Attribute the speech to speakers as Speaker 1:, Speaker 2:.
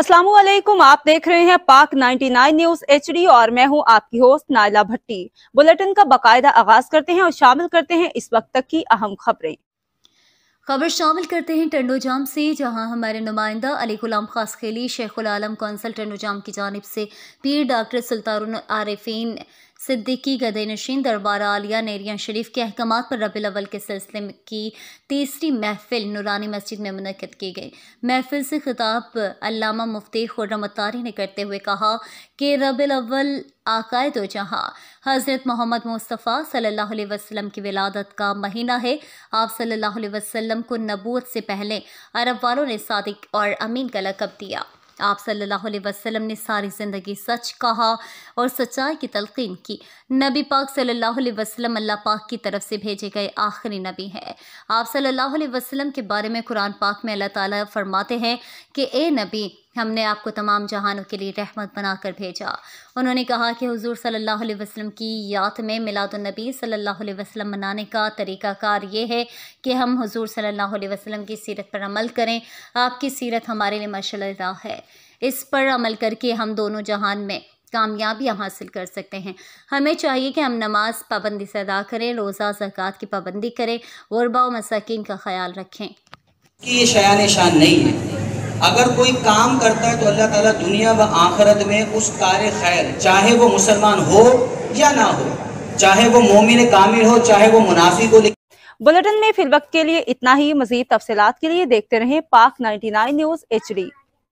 Speaker 1: असलम आप देख रहे हैं पाक 99 न्यूज एच और मैं हूं आपकी होस्ट नायला भट्टी बुलेटिन का बकायदा आगाज करते हैं और शामिल करते हैं इस वक्त तक की अहम खबरें
Speaker 2: खबर शामिल करते हैं टंडो जाम से जहां हमारे नुमाइंदा अली गुलाम खेली शेखुल आलम कौंसल टंडो जाम की जानब से पीर डॉक्टर सुल्तान आरिफीन सिद्दीकी गदे नशीन दरबार आलिया नेरिया शरीफ के अहकाम पर रबी अवल के सिलसिले की तीसरी महफिल नूरानी मस्जिद में मनकद की गई महफिल से खिताब अलामा मुफ्ती खुर्रम अतारी ने करते हुए कहा कि रबी अवल आकायद व जहाँ हज़रत मोहम्मद मुस्तफ़ा सल्लल्लाहु अलैहि वसल्लम की विलादत का महीना है आप सल्लल्लाहु अलैहि वसल्लम को नबूत से पहले अरब वालों ने सादिक और अमीन का लकब दिया आप सल्लल्लाहु अलैहि वसल्लम ने सारी ज़िंदगी सच कहा और सच्चाई की तलकिन की नबी पाक सल्लल्लाहु अलैहि वसल्लम अल्लाह पाक की तरफ से भेजे गए आखिरी नबी हैं आप सल्लल्लाहु अलैहि वसल्लम के बारे में कुरान पाक में अल्लाह ताला फरमाते हैं कि ए नबी हमने आपको तमाम जहानों के लिए रहमत बनाकर भेजा उन्होंने कहा कि हुजूर सल्लल्लाहु अलैहि वसल्लम की याद में मिलादुलनबी सल्लल्लाहु अलैहि वसल्लम मनाने का तरीक़ाकार ये है कि हम हुजूर सल्लल्लाहु अलैहि वसल्लम की सीरत पर अमल करें आपकी सीरत हमारे लिए माशा है इस पर अमल करके हम दोनों जहान में कामयाबी हासिल कर सकते हैं हमें चाहिए कि हम नमाज पाबंदी से अदा करें रोज़ा ज़क़ात की पाबंदी करें और व मसाकिन का ख्याल रखें कि ये शयान शान नहीं
Speaker 3: है अगर कोई काम करता है तो अल्लाह ताला दुनिया व आखरत में उस कार खैर चाहे वो मुसलमान हो या ना हो चाहे वो मोमिन कामिल हो चाहे वो मुनाफिक हो बुलेटिन में फिल वक्त
Speaker 1: के लिए इतना ही मजीद तफसलत के लिए देखते रहे पाक 99 न्यूज एच डी